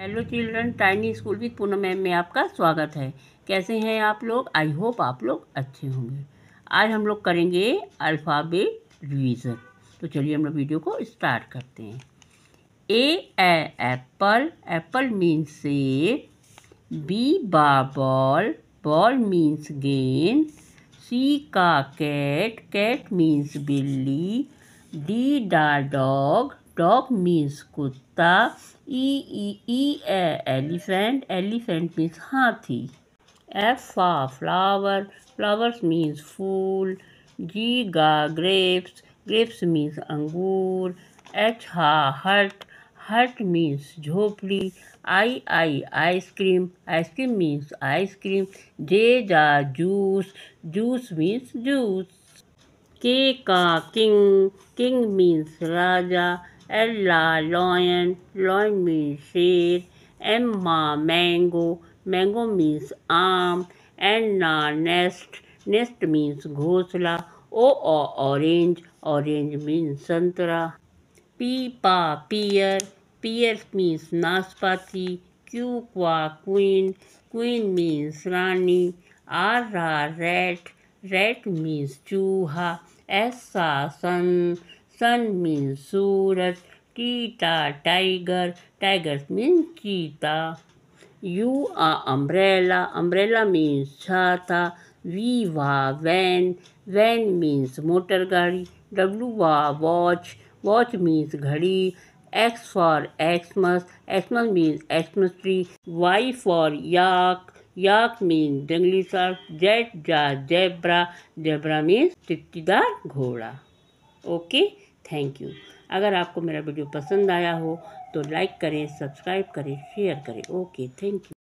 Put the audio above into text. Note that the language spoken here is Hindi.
Hello children tiny school with Poonam ma'am में आपका स्वागत है कैसे हैं आप लोग आई होप आप लोग अच्छे होंगे आज हम लोग करेंगे अल्फ़ाबेट रिवीजन तो चलिए हम लोग वीडियो को स्टार्ट करते हैं ए एप्पल एप्पल मीन्स सेब बी बा बॉल बॉल मीन्स गेंद सी का कैट कैट मीन्स बिल्ली डी डा डॉग डॉग मीन्स कुत्ता ई ई ई ए एलिफेंट एलिफेंट मीन्स हाथी एफ आ फ्लावर फ्लावर्स मीन्स फूल जी गा ग्रेप्स ग्रेप्स मीन्स अंगूर एच हा हट हट मीन्स झोपड़ी I I ice cream ice cream means ice cream J जा juice juice means juice K का king king means Raja Ella lion, lion means shade. Emma mango, mango means arm. Anna nest, nest means ghosla. O or orange, orange means santara. Pipa pear, pear means naspati. Q qua queen, queen means rani. R rat, rat means chuha. S sun, sun means सूरज टीटा टाइगर टाइगर मीन्स चीता यू आ अम्ब्रेला अम्ब्रेला मीन्स छाता वी वा वैन वैन मीन्स मोटर गाड़ी डब्लू वा वॉच वॉच मीन्स घड़ी X for Xmas Xmas means Xmas tree Y for yak yak means जंगली साल जेट जा जेब्रा जेब्रा मीन्स चिट्टीदार घोड़ा ओके okay? थैंक यू अगर आपको मेरा वीडियो पसंद आया हो तो लाइक करें सब्सक्राइब करें शेयर करें ओके थैंक यू